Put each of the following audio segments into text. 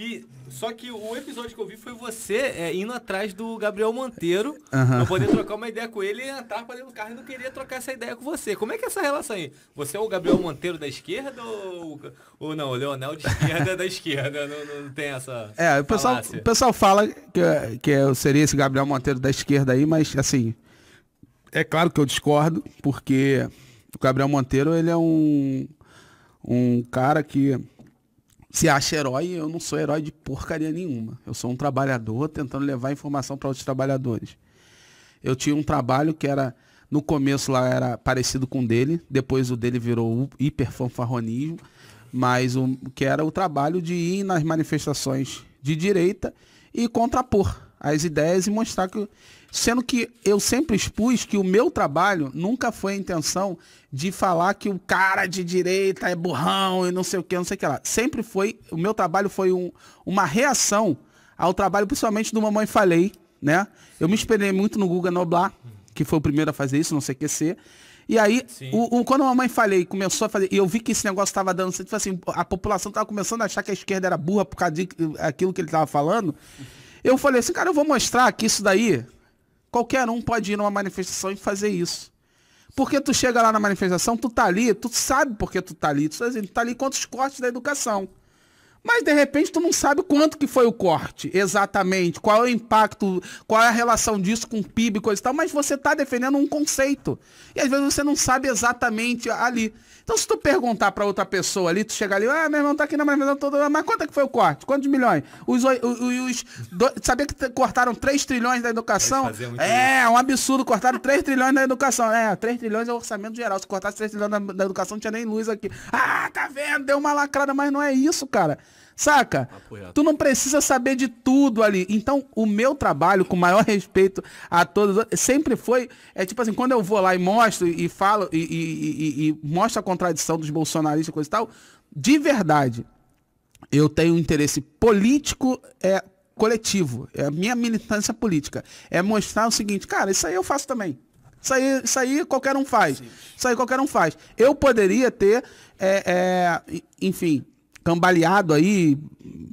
E só que o episódio que eu vi foi você é, indo atrás do Gabriel Monteiro uhum. pra poder trocar uma ideia com ele e entrar pra dentro do carro e não queria trocar essa ideia com você. Como é que é essa relação aí? Você é o Gabriel Monteiro da esquerda ou, ou não? O Leonel de esquerda da esquerda? Não, não, tem essa. É, o pessoal, o pessoal fala que, que eu seria esse Gabriel Monteiro da esquerda aí, mas assim. É claro que eu discordo, porque o Gabriel Monteiro ele é um, um cara que se acha herói, eu não sou herói de porcaria nenhuma. Eu sou um trabalhador tentando levar informação para outros trabalhadores. Eu tinha um trabalho que era, no começo lá era parecido com o dele, depois o dele virou hiperfanfarronismo, mas o que era o trabalho de ir nas manifestações de direita e contrapor as ideias e mostrar que. Sendo que eu sempre expus que o meu trabalho nunca foi a intenção de falar que o cara de direita é burrão e não sei o que, não sei o que lá. Sempre foi, o meu trabalho foi um, uma reação ao trabalho, principalmente do Mamãe Falei, né? Eu me esperei muito no Guga Noblar, que foi o primeiro a fazer isso, não sei o que ser. E aí, o, o, quando a mamãe falei, começou a fazer, e eu vi que esse negócio estava dando tipo assim, a população estava começando a achar que a esquerda era burra por causa daquilo eh, que ele estava falando. Uhum. Eu falei assim, cara, eu vou mostrar que isso daí, qualquer um pode ir numa manifestação e fazer isso. Porque tu chega lá na manifestação, tu tá ali, tu sabe porque tu tá ali, tu tá ali, tu tá ali contra os cortes da educação. Mas de repente tu não sabe quanto que foi o corte, exatamente, qual é o impacto, qual é a relação disso com o PIB, coisa e tal, mas você está defendendo um conceito. E às vezes você não sabe exatamente ali. Então se tu perguntar para outra pessoa ali, tu chegar ali, ah, meu irmão tá aqui na minha toda, mas quanto é que foi o corte? Quantos milhões? Os, os, os sabia que cortaram 3 é, trilhões da educação? É, é um absurdo, cortaram 3 trilhões da educação. É, 3 trilhões é o orçamento geral. Se cortasse 3 trilhões da, da educação, não tinha nem luz aqui. Ah, tá vendo? Deu uma lacrada, mas não é isso, cara. Saca? Apoiado. Tu não precisa saber de tudo ali. Então, o meu trabalho, com o maior respeito a todos, sempre foi. É tipo assim, quando eu vou lá e mostro e falo e, e, e, e mostro a contradição dos bolsonaristas e coisa e tal, de verdade, eu tenho um interesse político é, coletivo. É a minha militância política. É mostrar o seguinte, cara, isso aí eu faço também. Isso aí, isso aí qualquer um faz. Sim. Isso aí qualquer um faz. Eu poderia ter, é, é, enfim, cambaleado aí,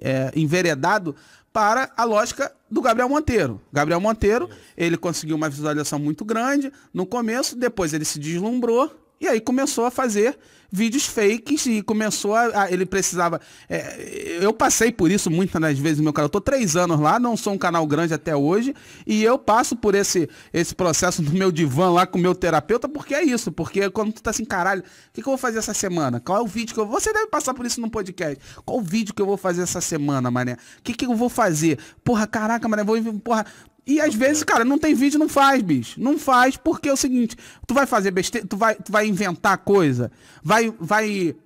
é, enveredado para a lógica do Gabriel Monteiro. Gabriel Monteiro, ele conseguiu uma visualização muito grande no começo, depois ele se deslumbrou, e aí começou a fazer vídeos fakes e começou a. a ele precisava. É, eu passei por isso muitas das vezes no meu canal. Eu tô três anos lá, não sou um canal grande até hoje. E eu passo por esse, esse processo no meu divã lá com o meu terapeuta, porque é isso. Porque quando tu tá assim, caralho, o que, que eu vou fazer essa semana? Qual é o vídeo que eu. Você deve passar por isso no podcast. Qual o vídeo que eu vou fazer essa semana, mané? O que, que eu vou fazer? Porra, caraca, mané, vou. Porra, e às uhum. vezes, cara, não tem vídeo, não faz, bicho. Não faz, porque é o seguinte, tu vai fazer besteira, tu vai, tu vai inventar coisa, vai, vai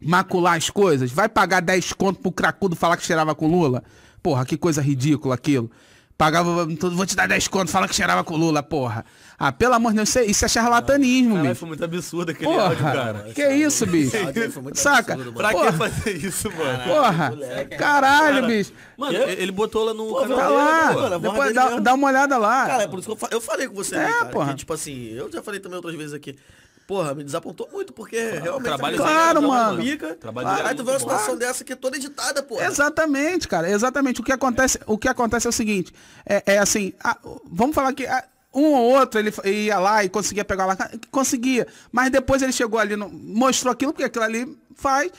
macular as coisas, vai pagar 10 conto pro cracudo falar que cheirava com Lula. Porra, que coisa ridícula aquilo. Pagava tudo, então, vou te dar 10 conto, fala que cheirava com Lula, porra. Ah, pelo amor de Deus, isso é, isso é charlatanismo, Caralho, bicho. foi muito absurdo aquele porra, áudio, cara. Que é isso, bicho? Saca? Absurdo, pra que fazer isso, mano? Porra. Moleque. Caralho, cara, bicho. Mano, é? ele botou lá no porra, canal tá lá. Dele, mano, Depois dá, dá, uma olhada lá. Cara, é por isso que eu, fa eu falei com você, é, né, cara, porra. Que, tipo assim, eu já falei também outras vezes aqui porra, me desapontou muito, porque claro, realmente. Trabalho claro, mano. Pica, trabalho claro. Aí tu vê uma situação dessa que é toda editada, porra. Exatamente, cara. Exatamente. O que acontece é o, que acontece é o seguinte. É, é assim, a, vamos falar que. A, um ou outro ele ia lá e conseguia pegar lá, conseguia. Mas depois ele chegou ali, no, mostrou aquilo, porque aquilo ali faz.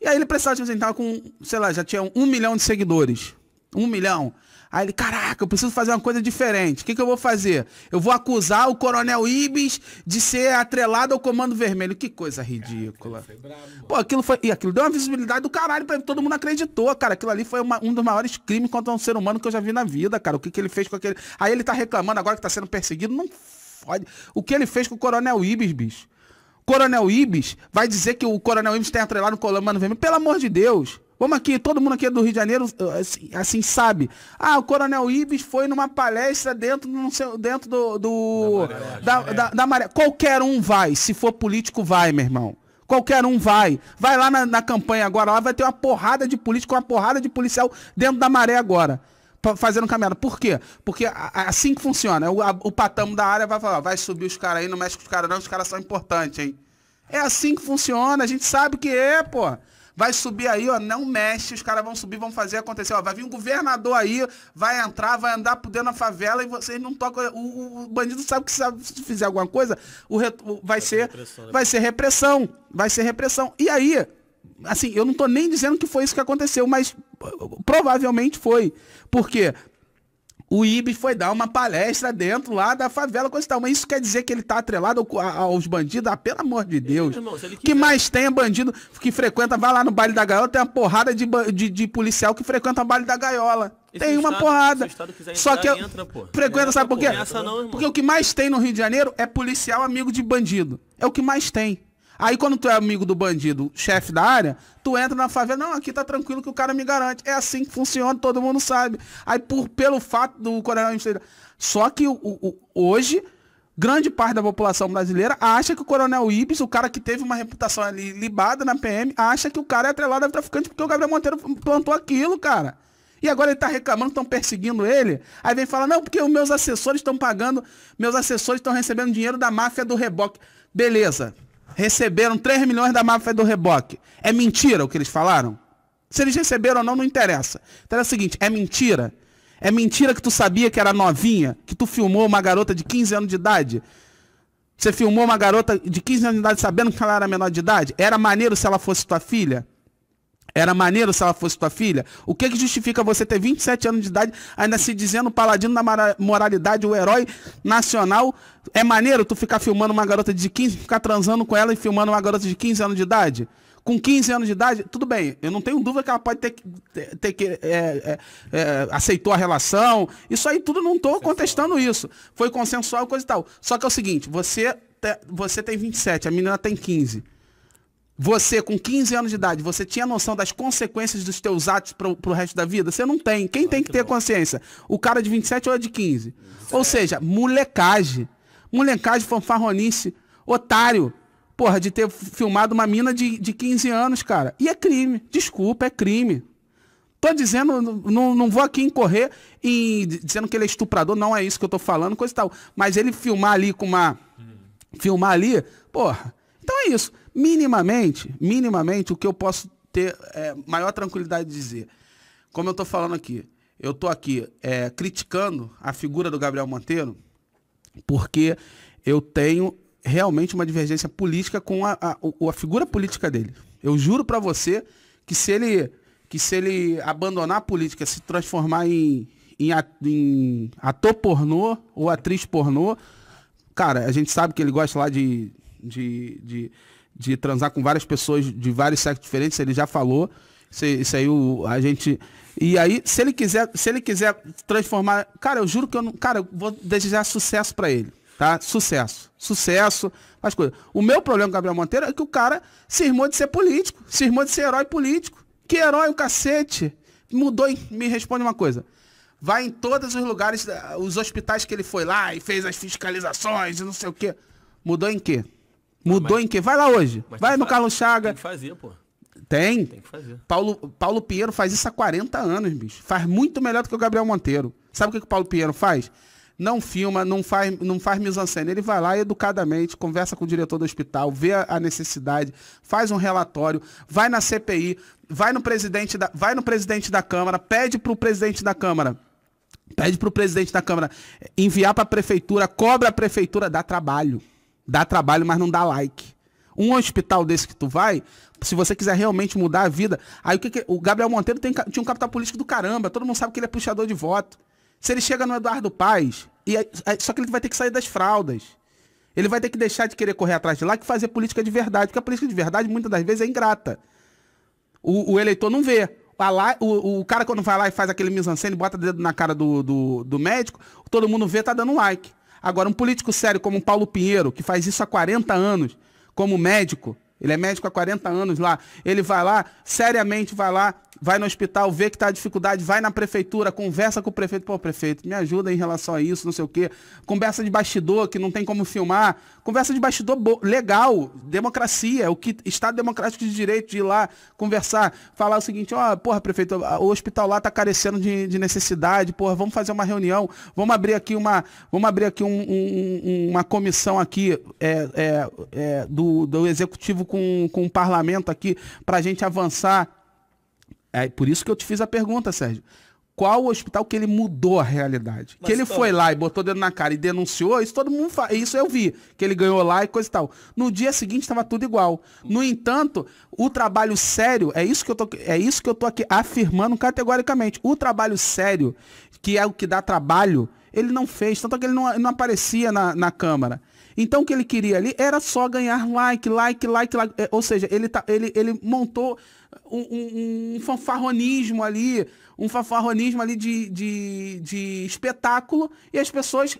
E aí ele precisava, tipo assim, apresentar com, sei lá, já tinha um, um milhão de seguidores um milhão. Aí ele, caraca, eu preciso fazer uma coisa diferente. O que, que eu vou fazer? Eu vou acusar o coronel Ibis de ser atrelado ao Comando Vermelho. Que coisa ridícula. Cara, é bravo, Pô, aquilo foi. E aquilo deu uma visibilidade do caralho pra todo mundo acreditou, cara. Aquilo ali foi uma, um dos maiores crimes contra um ser humano que eu já vi na vida, cara. O que, que ele fez com aquele. Aí ele tá reclamando agora que tá sendo perseguido. Não fode. O que ele fez com o coronel Ibis, bicho? Coronel Ibis vai dizer que o coronel Ibis tem atrelado ao Comando Vermelho. Pelo amor de Deus. Vamos aqui, todo mundo aqui é do Rio de Janeiro, eh, assim, assim, sabe. Ah, o Coronel Ives foi numa palestra dentro do. Dentro do, do da, maré, da, da, da, maré. Qualquer um vai. Se for político, vai, meu irmão. Qualquer um vai. Vai lá na, na campanha agora, lá vai ter uma porrada de político, uma porrada de policial dentro da maré agora fazendo caminhada. Por quê? Porque assim que funciona. O, a, o patamo da área vai falar, vai subir os caras aí, não mexe com os caras não, os caras são importantes, hein? É assim que funciona, a gente sabe que é, pô vai subir aí, ó, não mexe, os caras vão subir, vão fazer acontecer, ó, vai vir um governador aí, vai entrar, vai andar por dentro da favela e vocês não tocam, o, o bandido sabe que se fizer alguma coisa, o, vai, vai ser, repressão, né? vai ser repressão, vai ser repressão. E aí, assim, eu não tô nem dizendo que foi isso que aconteceu, mas provavelmente foi. Por quê? o IB foi dar uma palestra dentro lá da favela, com tal. Mas isso quer dizer que ele tá atrelado aos bandidos? Ah, pelo amor de Deus. Irmão, Que mais tem bandido que frequenta, vai lá no baile da gaiola, tem uma porrada de, de, de policial que frequenta o baile da gaiola. tem uma estado, porrada. Entrar, Só que eu... entra, pô. frequenta, entra, sabe por quê? Porque, não, porque o que mais tem no Rio de Janeiro é policial amigo de bandido. É o que mais tem. Aí quando tu é amigo do bandido, chefe da área, tu entra na favela, não, aqui tá tranquilo que o cara me garante. É assim que funciona, todo mundo sabe. Aí por, pelo fato do coronel... Só que o, o, hoje, grande parte da população brasileira acha que o coronel Ibis, o cara que teve uma reputação ali libada na PM, acha que o cara é atrelado a traficante porque o Gabriel Monteiro plantou aquilo, cara. E agora ele tá reclamando, estão perseguindo ele. Aí vem falar, não, porque os meus assessores estão pagando, meus assessores estão recebendo dinheiro da máfia do reboque. Beleza receberam 3 milhões da máfia do reboque. É mentira o que eles falaram? Se eles receberam ou não, não interessa. Então é o seguinte, é mentira. É mentira que tu sabia que era novinha, que tu filmou uma garota de 15 anos de idade. Você filmou uma garota de 15 anos de idade sabendo que ela era menor de idade? Era maneiro se ela fosse tua filha? Era maneiro se ela fosse tua filha? O que, que justifica você ter 27 anos de idade, ainda se dizendo paladino da moralidade, o herói nacional? É maneiro tu ficar filmando uma garota de 15, ficar transando com ela e filmando uma garota de 15 anos de idade? com 15 anos de idade, tudo bem, eu não tenho dúvida que ela pode ter que. Ter que é, é, é, aceitou a relação. Isso aí tudo não estou contestando isso. Foi consensual, coisa e tal. Só que é o seguinte, você, te, você tem 27, a menina tem 15. Você, com 15 anos de idade, você tinha noção das consequências dos teus atos pro, pro resto da vida? Você não tem. Quem tem que, que ter consciência? O cara de 27 ou de 15? ou seja, molecagem. Molecagem, fanfarronice, otário. Porra, de ter filmado uma mina de, de 15 anos, cara. E é crime. Desculpa, é crime. Tô dizendo, não, não vou aqui incorrer em dizendo que ele é estuprador, não é isso que eu tô falando, coisa e tal. Mas ele filmar ali com uma. Hum. Filmar ali, porra. Então é isso. Minimamente, minimamente, o que eu posso ter é, maior tranquilidade de dizer. Como eu estou falando aqui, eu estou aqui é, criticando a figura do Gabriel Monteiro, porque eu tenho realmente uma divergência política com a, a, a figura política dele. Eu juro para você que se ele que se ele abandonar a política, se transformar em, em, em, ator pornô ou atriz pornô, cara, a gente sabe que ele gosta lá de, de, de de transar com várias pessoas de vários sexos diferentes, ele já falou. Isso, isso aí o, a gente. E aí, se ele quiser, se ele quiser transformar. Cara, eu juro que eu não. Cara, eu vou desejar sucesso para ele. Tá? Sucesso. Sucesso. faz coisa O meu problema com o Gabriel Monteiro é que o cara se irmou de ser político. Se irmou de ser herói político. Que herói, o cacete. Mudou em... Me responde uma coisa. Vai em todos os lugares, eh, os hospitais que ele foi lá e fez as fiscalizações e não sei o quê. Mudou em quê? Mudou mas... em quê? Vai lá hoje. Mas Vai no Carlos Chaga. Tem que fazer, pô. Tem? Tem que fazer. Paulo, Paulo Pinheiro faz isso há 40 anos, bicho. Faz muito melhor do que o Gabriel Monteiro. Sabe o que, que o Paulo Pinheiro faz? Não filma, não faz, não faz mise-en-scène. Ele vai lá educadamente, conversa com o diretor do hospital, vê a, a necessidade, faz um relatório, vai na CPI, vai no presidente da, vai no presidente da Câmara, pede para o presidente da Câmara Pede para o presidente da Câmara enviar para a prefeitura, cobra a prefeitura, dá trabalho. Dá trabalho, mas não dá like. Um hospital desse que tu vai, se você quiser realmente mudar a vida. Aí o que, que o Gabriel Monteiro tem, tinha um capital político do caramba, todo mundo sabe que ele é puxador de voto. Se ele chega no Eduardo Paz, e aí, é, só que ele vai ter que sair das fraldas. Ele vai ter que deixar de querer correr atrás de lá que fazer política de verdade, porque a política de verdade muitas das vezes é ingrata. O, o eleitor não vê. Lá, o, o, cara quando vai lá e faz aquele mise en bota dedo na cara do, do, do médico, todo mundo vê, tá dando like. Agora, um político sério como Paulo Pinheiro, que faz isso há 40 anos, como médico, ele é médico há 40 anos lá. Ele vai lá, seriamente vai lá, vai no hospital, vê que está dificuldade, vai na prefeitura, conversa com o prefeito. Pô, prefeito, me ajuda em relação a isso, não sei o quê. Conversa de bastidor, que não tem como filmar. Conversa de bastidor legal, democracia, é o que Estado Democrático de Direito de ir lá conversar, falar o seguinte, ó, oh, porra, prefeito, o hospital lá está carecendo de, de, necessidade, porra, vamos fazer uma reunião, vamos abrir aqui uma, vamos abrir aqui um, um, uma comissão aqui é, é, é, do, do Executivo com, com o parlamento aqui para a gente avançar. É por isso que eu te fiz a pergunta, Sérgio qual o hospital que ele mudou a realidade. Mas que ele foi lá e botou dedo na cara e denunciou, isso todo mundo faz. Isso eu vi, que ele ganhou lá e coisa e tal. No dia seguinte estava tudo igual. No entanto, o trabalho sério, é isso que eu tô, é isso que eu tô aqui afirmando categoricamente. O trabalho sério, que é o que dá trabalho, ele não fez, tanto é que ele não, não aparecia na, na Câmara. Então o que ele queria ali era só ganhar like, like, like, like. É, ou seja, ele, tá, ele, ele montou um, um, um fanfarronismo ali, um fanfarronismo ali de, de, de espetáculo, e as pessoas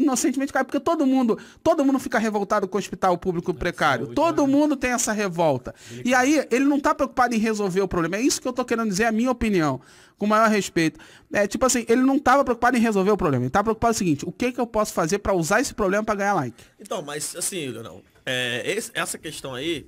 inocentemente cai, porque todo mundo, todo mundo fica revoltado com o hospital público é, precário. Todo né? mundo tem essa revolta. E aí, ele não está preocupado em resolver o problema. É isso que eu estou querendo dizer, é a minha opinião, com o maior respeito. É, tipo assim, ele não estava preocupado em resolver o problema. Ele está preocupado com o seguinte, o que, que eu posso fazer para usar esse problema para ganhar like? Então, mas assim, não é, essa questão aí,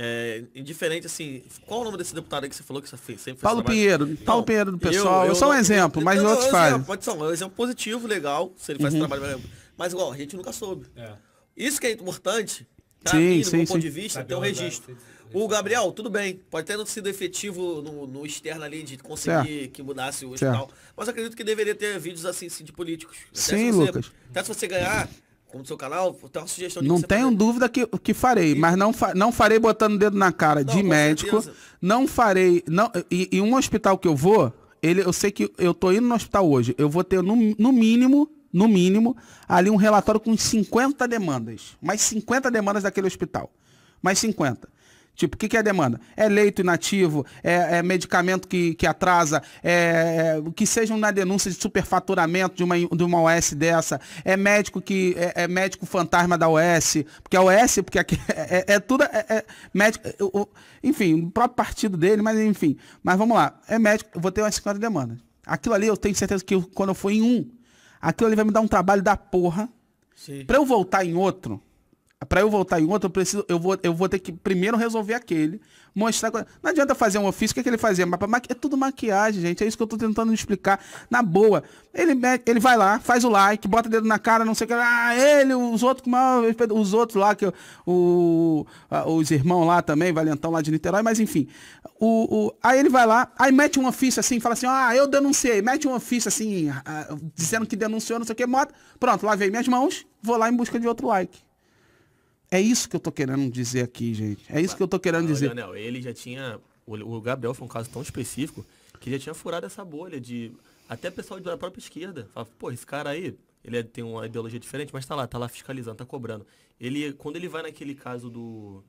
é, indiferente, assim, qual o nome desse deputado aí que você falou que você fez, sempre fez Paulo trabalho? Pinheiro, Paulo Pinheiro do pessoal. Eu, eu, eu um exemplo, mas não, outros é fazem. Pode ser é um exemplo positivo, legal, se ele faz uhum. trabalho. Mas igual, a gente nunca soube. É. Isso que é importante, pra sim, mim, do sim, ponto de vista, ter um registro. O Gabriel, tudo bem, pode ter não sido efetivo no, no externo ali de conseguir certo. que mudasse o hospital. Mas acredito que deveria ter vídeos assim, assim de políticos. Até sim, você, Lucas. Até se você ganhar, como seu canal, tem uma sugestão de Não tenho dúvida que, que farei, mas não, fa não farei botando o dedo na cara não, de médico. Certeza. Não farei. Não, e, e um hospital que eu vou, ele, eu sei que eu tô indo no hospital hoje. Eu vou ter, no, no mínimo, no mínimo, ali um relatório com 50 demandas. Mais 50 demandas daquele hospital. Mais 50. Tipo, o que, que é demanda? É leito inativo, é, é medicamento que, que atrasa, é, é, que sejam na denúncia de superfaturamento de uma, de uma OS dessa, é médico que é, é médico fantasma da OS, porque a OS, porque aqui, é, é, tudo, é, é médico, é, enfim, o próprio partido dele, mas enfim. Mas vamos lá, é médico, eu vou ter umas 50 demandas. Aquilo ali eu tenho certeza que eu, quando eu for em um, aquilo ali vai me dar um trabalho da porra. Para eu voltar em outro, para eu voltar em outro, eu preciso, eu vou, eu vou ter que primeiro resolver aquele, mostrar. Não adianta fazer um ofício, o que, é que ele fazia? É tudo maquiagem, gente. É isso que eu tô tentando explicar. Na boa. Ele, ele vai lá, faz o like, bota o dedo na cara, não sei o que. Ah, ele, os outros, os outros lá, que o, os irmãos lá também, Valentão lá de Niterói, mas enfim. O, o, aí ele vai lá, aí mete um ofício assim, fala assim, ah, eu denunciei, mete um ofício assim, ah, dizendo que denunciou, não sei o que, moto Pronto, lavei minhas mãos, vou lá em busca de outro like. É isso que eu tô querendo dizer aqui, gente. É isso que eu tô querendo ah, dizer. Daniel, ele já tinha. O Gabriel foi um caso tão específico que já tinha furado essa bolha de. Até pessoal da própria esquerda. Fala, pô, esse cara aí, ele é, tem uma ideologia diferente, mas tá lá, tá lá fiscalizando, tá cobrando. Ele, quando ele vai naquele caso do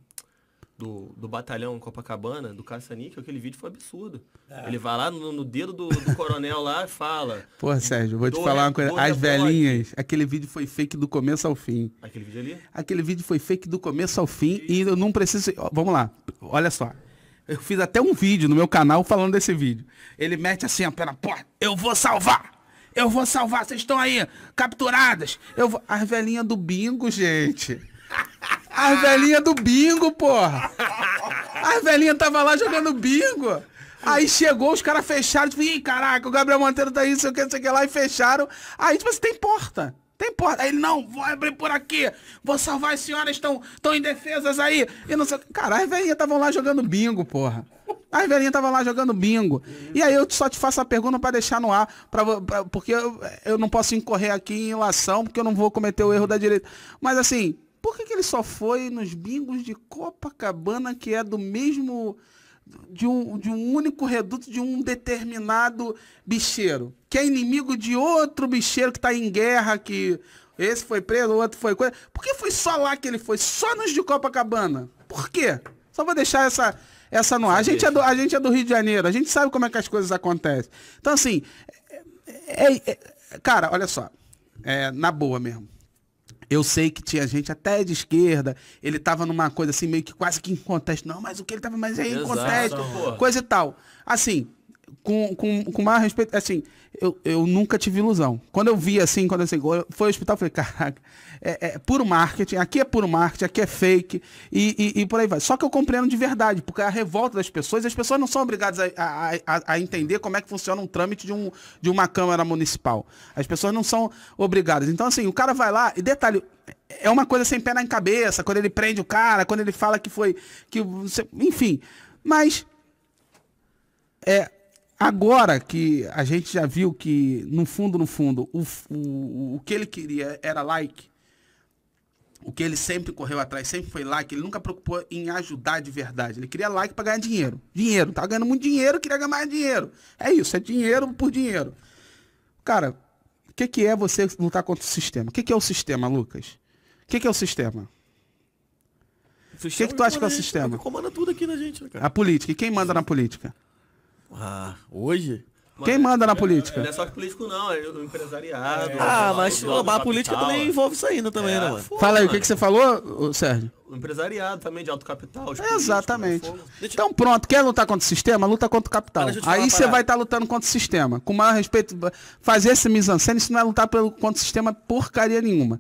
do, do batalhão Copacabana, do Caça-Níquel, aquele vídeo foi absurdo. É. Ele vai lá no, no dedo do, do coronel lá e fala. Pô, Sérgio, vou te falar uma coisa. As é velhinhas, aquele vídeo foi fake do começo ao fim. Aquele vídeo ali? Aquele vídeo foi fake do começo ao fim e, e eu não preciso. Vamos lá, olha só. Eu fiz até um vídeo no meu canal falando desse vídeo. Ele mete assim a perna, pô, eu vou salvar! Eu vou salvar, vocês estão aí, capturadas! Eu vou... As velhinhas do bingo, gente. As velhinhas do bingo, porra. As velhinhas tava lá jogando bingo. Aí chegou, os caras fecharam, tipo, ih, caraca, o Gabriel Monteiro tá aí, não sei o que, não sei o que lá, e fecharam. Aí, tipo assim, tem porta. Tem porta. Aí ele, não, vou abrir por aqui. Vou salvar as senhoras, estão tão indefesas aí. E não sei o que. Cara, as velhinhas estavam lá jogando bingo, porra. As velhinhas estavam lá jogando bingo. E aí eu só te faço a pergunta para deixar no ar, pra, pra porque eu, eu não posso incorrer aqui em ilação, porque eu não vou cometer o erro da direita. Mas assim, por que, que ele só foi nos bingos de Copacabana, que é do mesmo. De um, de um único reduto de um determinado bicheiro, que é inimigo de outro bicheiro que está em guerra, que esse foi preso, o outro foi coisa. Por que foi só lá que ele foi? Só nos de Copacabana? Por quê? Só vou deixar essa, essa no ar. A gente, é do, a gente é do Rio de Janeiro, a gente sabe como é que as coisas acontecem. Então, assim, é, é, é cara, olha só, é, na boa mesmo. Eu sei que tinha gente até de esquerda, ele tava numa coisa assim, meio que quase que em contexto. Não, mas o que ele tava, mas aí é em contexto, coisa e tal. Assim, com, com, com mais respeito, assim, eu, eu nunca tive ilusão. Quando eu vi assim, quando assim, foi ao hospital, eu falei, caraca, é, é, puro marketing, aqui é puro marketing, aqui é fake, e, e, e, por aí vai. Só que eu compreendo de verdade, porque a revolta das pessoas, as pessoas não são obrigadas a, a, a, a entender como é que funciona um trâmite de, um, de uma Câmara Municipal. As pessoas não são obrigadas. Então, assim, o cara vai lá, e detalhe, é uma coisa sem pé na cabeça, quando ele prende o cara, quando ele fala que foi. que Enfim. Mas. É, Agora que a gente já viu que, no fundo, no fundo, o, o, o que ele queria era like, o que ele sempre correu atrás, sempre foi like, ele nunca preocupou em ajudar de verdade. Ele queria like para ganhar dinheiro. Dinheiro, tá ganhando muito dinheiro, queria ganhar mais dinheiro. É isso, é dinheiro por dinheiro. Cara, o que, que é você lutar contra o sistema? O que, que é o sistema, Lucas? O que, que é o sistema? O que, que tu acha que é o sistema? Comanda tudo aqui na gente, né, cara? A política. E quem manda na política? Ah, hoje? Quem manda na política? Não é só político, não, é o empresariado. Ah, mas a política também é. envolve isso aí, não também, né, é, né, mano? Fala aí, mano. o que, que você falou, Sérgio? O empresariado também, de alto capital. exatamente. Né, então pronto, quer lutar contra o sistema? Luta contra o capital. aí você vai estar tá lutando contra o sistema. Com maior respeito, fazer esse misancene, isso não é lutar pelo, contra o sistema porcaria nenhuma.